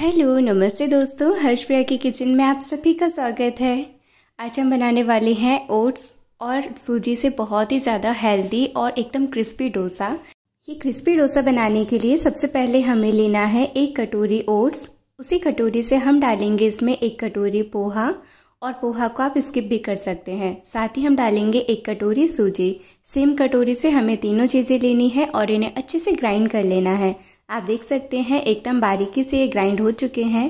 hello नमस्ते दोस्तों हर्षप्रिया की किचन में आप सभी का स्वागत है आज हम बनाने वाले हैं ओट्स और सूजी से बहुत ही ज़्यादा हेल्दी और एकदम क्रिस्पी डोसा ये क्रिस्पी डोसा बनाने के लिए सबसे पहले हमें लेना है एक कटोरी ओट्स उसी कटोरी से हम डालेंगे इसमें एक कटोरी पोहा और पोहा को आप स्किप भी कर सकते हैं साथ ही हम डालेंगे एक कटोरी सूजी सेम कटोरी से हमें तीनों चीज़ें लेनी है और इन्हें अच्छे से ग्राइंड कर लेना है आप देख सकते हैं एकदम बारीकी से ये ग्राइंड हो चुके हैं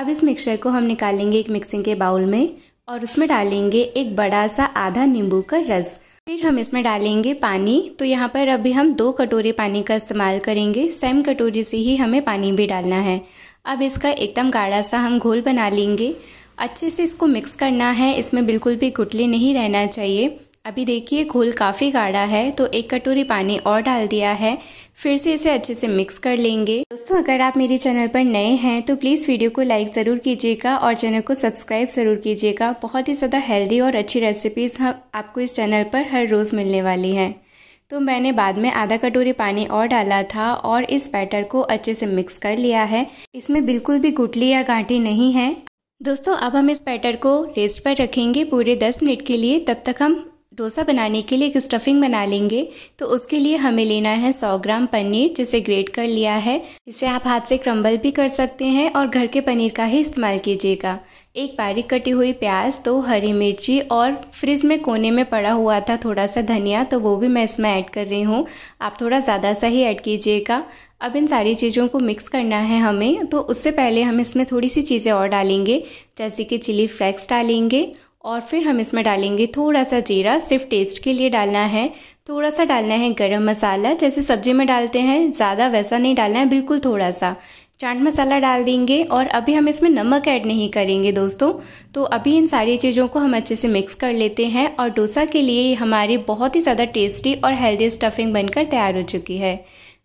अब इस मिक्सचर को हम निकालेंगे एक मिक्सिंग के बाउल में और उसमें डालेंगे एक बड़ा सा आधा नींबू का रस फिर हम इसमें डालेंगे पानी तो यहाँ पर अभी हम दो कटोरे पानी का इस्तेमाल करेंगे सेम कटोरे से ही हमें पानी भी डालना है अब इसका एकदम गाढ़ा सा हम घोल बना लेंगे अच्छे से इसको मिक्स करना है इसमें बिल्कुल भी गुटली नहीं रहना चाहिए अभी देखिए घोल काफ़ी गाढ़ा है तो एक कटोरी पानी और डाल दिया है फिर से इसे अच्छे से मिक्स कर लेंगे दोस्तों अगर आप मेरे चैनल पर नए हैं तो प्लीज़ वीडियो को लाइक ज़रूर कीजिएगा और चैनल को सब्सक्राइब ज़रूर कीजिएगा बहुत ही ज़्यादा हेल्दी और अच्छी रेसिपीज़ हम आपको इस चैनल पर हर रोज़ मिलने वाली हैं तो मैंने बाद में आधा कटोरी पानी और डाला था और इस बैटर को अच्छे से मिक्स कर लिया है इसमें बिल्कुल भी गुटली या गांठी नहीं है दोस्तों अब हम इस बैटर को रेस्ट पर रखेंगे पूरे 10 मिनट के लिए तब तक हम डोसा बनाने के लिए एक स्टफिंग बना लेंगे तो उसके लिए हमें लेना है 100 ग्राम पनीर जिसे ग्रेट कर लिया है इसे आप हाथ से क्रम्बल भी कर सकते हैं और घर के पनीर का ही इस्तेमाल कीजिएगा एक बारीक कटी हुई प्याज दो हरी मिर्ची और फ्रिज में कोने में पड़ा हुआ था थोड़ा सा धनिया तो वो भी मैं इसमें ऐड कर रही हूँ आप थोड़ा ज़्यादा सा ही ऐड कीजिएगा अब इन सारी चीज़ों को मिक्स करना है हमें तो उससे पहले हम इसमें थोड़ी सी चीज़ें और डालेंगे जैसे कि चिली फ्लैक्स डालेंगे और फिर हम इसमें डालेंगे थोड़ा सा जीरा सिर्फ टेस्ट के लिए डालना है थोड़ा सा डालना है गरम मसाला जैसे सब्जी में डालते हैं ज़्यादा वैसा नहीं डालना है बिल्कुल थोड़ा सा चाट मसाला डाल देंगे और अभी हम इसमें नमक ऐड नहीं करेंगे दोस्तों तो अभी इन सारी चीज़ों को हम अच्छे से मिक्स कर लेते हैं और डोसा के लिए हमारी बहुत ही ज़्यादा टेस्टी और हेल्दी स्टफिंग बनकर तैयार हो चुकी है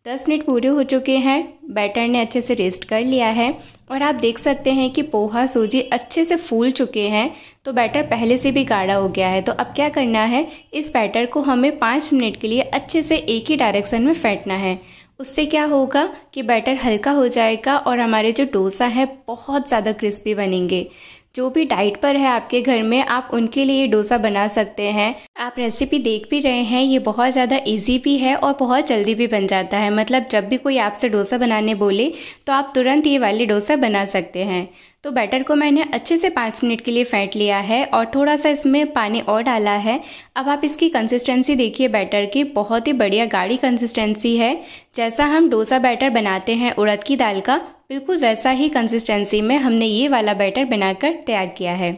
दस मिनट पूरे हो चुके हैं बैटर ने अच्छे से रेस्ट कर लिया है और आप देख सकते हैं कि पोहा सूजी अच्छे से फूल चुके हैं तो बैटर पहले से भी गाढ़ा हो गया है तो अब क्या करना है इस बैटर को हमें पाँच मिनट के लिए अच्छे से एक ही डायरेक्शन में फेंटना है उससे क्या होगा कि बैटर हल्का हो जाएगा और हमारे जो डोसा है बहुत ज़्यादा क्रिस्पी बनेंगे जो भी डाइट पर है आपके घर में आप उनके लिए डोसा बना सकते हैं आप रेसिपी देख भी रहे हैं ये बहुत ज़्यादा इजी भी है और बहुत जल्दी भी बन जाता है मतलब जब भी कोई आपसे डोसा बनाने बोले तो आप तुरंत ये वाले डोसा बना सकते हैं तो बैटर को मैंने अच्छे से पाँच मिनट के लिए फेंट लिया है और थोड़ा सा इसमें पानी और डाला है अब आप इसकी कंसिस्टेंसी देखिए बैटर की बहुत ही बढ़िया गाढ़ी कंसिस्टेंसी है जैसा हम डोसा बैटर बनाते हैं उड़द की दाल का बिल्कुल वैसा ही कंसिस्टेंसी में हमने ये वाला बैटर बनाकर तैयार किया है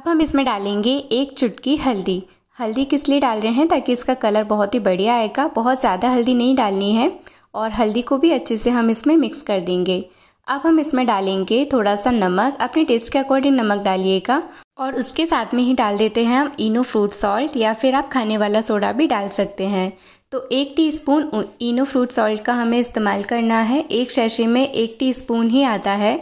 अब हम इसमें डालेंगे एक चुटकी हल्दी हल्दी किस लिए डाल रहे हैं ताकि इसका कलर बहुत ही बढ़िया आएगा बहुत ज़्यादा हल्दी नहीं डालनी है और हल्दी को भी अच्छे से हम इसमें मिक्स कर देंगे अब हम इसमें डालेंगे थोड़ा सा नमक अपने टेस्ट के अकॉर्डिंग नमक डालिएगा और उसके साथ में ही डाल देते हैं हम इनो फ्रूट सॉल्ट या फिर आप खाने वाला सोडा भी डाल सकते हैं तो एक टीस्पून इनो फ्रूट सॉल्ट का हमें इस्तेमाल करना है एक शैशे में एक टीस्पून ही आता है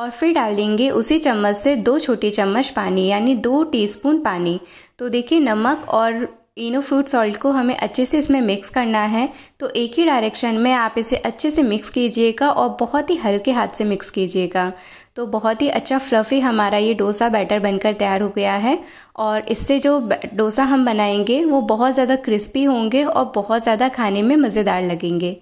और फिर डाल देंगे उसी चम्मच से दो छोटे चम्मच पानी यानी दो टीस्पून पानी तो देखिए नमक और इनो फ्रूट सॉल्ट को हमें अच्छे से इसमें मिक्स करना है तो एक ही डायरेक्शन में आप इसे अच्छे से मिक्स कीजिएगा और बहुत ही हल्के हाथ से मिक्स कीजिएगा तो बहुत ही अच्छा फ्लफ़ी हमारा ये डोसा बैटर बनकर तैयार हो गया है और इससे जो डोसा हम बनाएंगे वो बहुत ज़्यादा क्रिस्पी होंगे और बहुत ज़्यादा खाने में मज़ेदार लगेंगे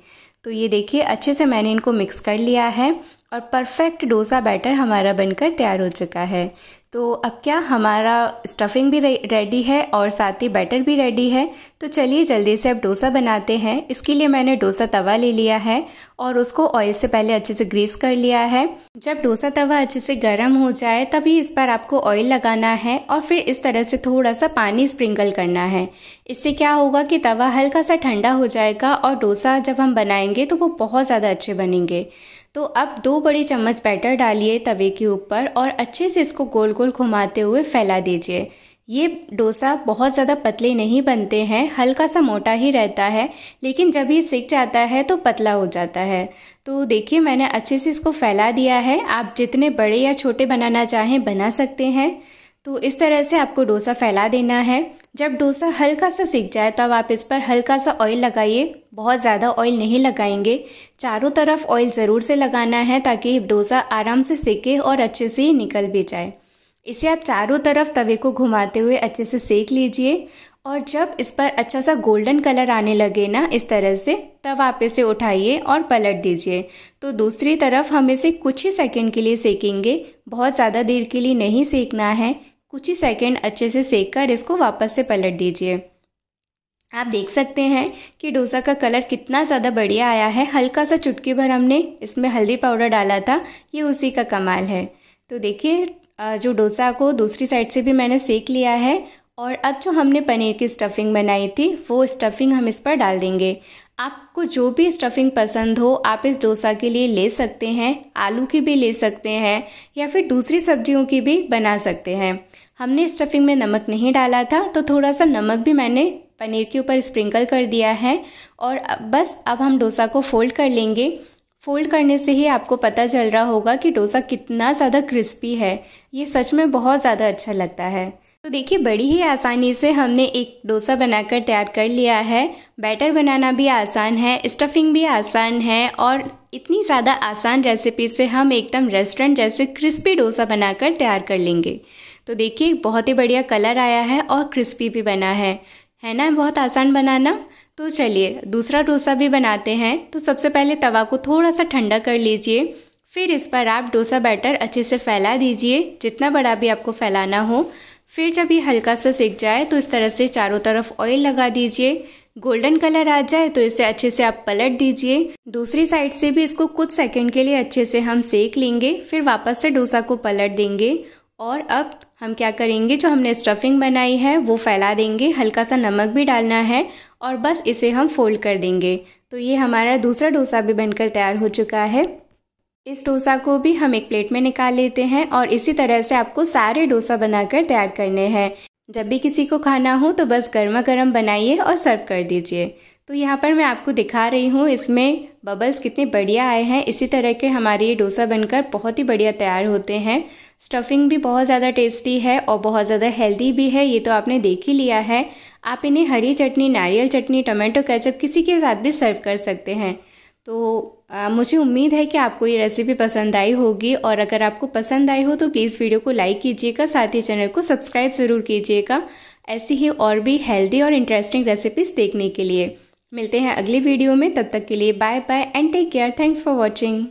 तो ये देखिए अच्छे से मैंने इनको मिक्स कर लिया है और परफेक्ट डोसा बैटर हमारा बनकर तैयार हो चुका है तो अब क्या हमारा स्टफिंग भी रेडी है और साथ ही बैटर भी रेडी है तो चलिए जल्दी से अब डोसा बनाते हैं इसके लिए मैंने डोसा तवा ले लिया है और उसको ऑयल से पहले अच्छे से ग्रीस कर लिया है जब डोसा तवा अच्छे से गर्म हो जाए तभी इस पर आपको ऑयल लगाना है और फिर इस तरह से थोड़ा सा पानी स्प्रिंकल करना है इससे क्या होगा कि तवा हल्का सा ठंडा हो जाएगा और डोसा जब हम बनाएंगे तो वो बहुत ज़्यादा अच्छे बनेंगे तो अब दो बड़ी चम्मच बैटर डालिए तवे के ऊपर और अच्छे से इसको गोल गोल घुमाते हुए फैला दीजिए ये डोसा बहुत ज़्यादा पतले नहीं बनते हैं हल्का सा मोटा ही रहता है लेकिन जब ये सिक जाता है तो पतला हो जाता है तो देखिए मैंने अच्छे से इसको फैला दिया है आप जितने बड़े या छोटे बनाना चाहें बना सकते हैं तो इस तरह से आपको डोसा फैला देना है जब डोसा हल्का सा सीख जाए तब आप इस पर हल्का सा ऑयल लगाइए बहुत ज़्यादा ऑयल नहीं लगाएंगे चारों तरफ ऑयल ज़रूर से लगाना है ताकि डोसा आराम से सेके और अच्छे से निकल भी जाए इसे आप चारों तरफ तवे को घुमाते हुए अच्छे से सेक लीजिए और जब इस पर अच्छा सा गोल्डन कलर आने लगे ना इस तरह से तब आप इसे उठाइए और पलट दीजिए तो दूसरी तरफ हम इसे कुछ ही सेकंड के लिए सेकेंगे बहुत ज़्यादा देर के लिए नहीं सेकना है कुछ ही सेकेंड अच्छे से सेक कर इसको वापस से पलट दीजिए आप देख सकते हैं कि डोसा का कलर कितना ज़्यादा बढ़िया आया है हल्का सा चुटकी भर हमने इसमें हल्दी पाउडर डाला था ये उसी का कमाल है तो देखिए जो डोसा को दूसरी साइड से भी मैंने सेक लिया है और अब जो हमने पनीर की स्टफिंग बनाई थी वो स्टफिंग हम इस पर डाल देंगे आपको जो भी स्टफिंग पसंद हो आप इस डोसा के लिए ले सकते हैं आलू की भी ले सकते हैं या फिर दूसरी सब्जियों की भी बना सकते हैं हमने स्टफिंग में नमक नहीं डाला था तो थोड़ा सा नमक भी मैंने पनीर के ऊपर स्प्रिंकल कर दिया है और बस अब हम डोसा को फोल्ड कर लेंगे फोल्ड करने से ही आपको पता चल रहा होगा कि डोसा कितना ज़्यादा क्रिस्पी है ये सच में बहुत ज़्यादा अच्छा लगता है तो देखिए बड़ी ही आसानी से हमने एक डोसा बनाकर तैयार कर लिया है बैटर बनाना भी आसान है स्टफिंग भी आसान है और इतनी ज़्यादा आसान रेसिपी से हम एकदम रेस्टोरेंट जैसे क्रिस्पी डोसा बनाकर तैयार कर लेंगे तो देखिए बहुत ही बढ़िया कलर आया है और क्रिस्पी भी बना है है ना बहुत आसान बनाना तो चलिए दूसरा डोसा भी बनाते हैं तो सबसे पहले तवा को थोड़ा सा ठंडा कर लीजिए फिर इस पर आप डोसा बैटर अच्छे से फैला दीजिए जितना बड़ा भी आपको फैलाना हो फिर जब ये हल्का सा सेक जाए तो इस तरह से चारों तरफ ऑयल लगा दीजिए गोल्डन कलर आ जाए तो इसे अच्छे से आप पलट दीजिए दूसरी साइड से भी इसको कुछ सेकंड के लिए अच्छे से हम सेक लेंगे फिर वापस से डोसा को पलट देंगे और अब हम क्या करेंगे जो हमने स्टफिंग बनाई है वो फैला देंगे हल्का सा नमक भी डालना है और बस इसे हम फोल्ड कर देंगे तो ये हमारा दूसरा डोसा भी बनकर तैयार हो चुका है इस डोसा को भी हम एक प्लेट में निकाल लेते हैं और इसी तरह से आपको सारे डोसा बनाकर तैयार करने हैं जब भी किसी को खाना हो तो बस गर्मा गर्म बनाइए और सर्व कर दीजिए तो यहाँ पर मैं आपको दिखा रही हूँ इसमें बबल्स कितने बढ़िया आए हैं इसी तरह के हमारे ये डोसा बनकर बहुत ही बढ़िया तैयार होते हैं स्टफिंग भी बहुत ज़्यादा टेस्टी है और बहुत ज़्यादा हेल्दी भी है ये तो आपने देख ही लिया है आप इन्हें हरी चटनी नारियल चटनी टमाटो कैचअप किसी के साथ भी सर्व कर सकते हैं तो आ, मुझे उम्मीद है कि आपको ये रेसिपी पसंद आई होगी और अगर आपको पसंद आई हो तो प्लीज़ वीडियो को लाइक कीजिएगा साथ ही चैनल को सब्सक्राइब ज़रूर कीजिएगा ऐसी ही और भी हेल्दी और इंटरेस्टिंग रेसिपीज़ देखने के लिए मिलते हैं अगली वीडियो में तब तक के लिए bye bye and take care thanks for watching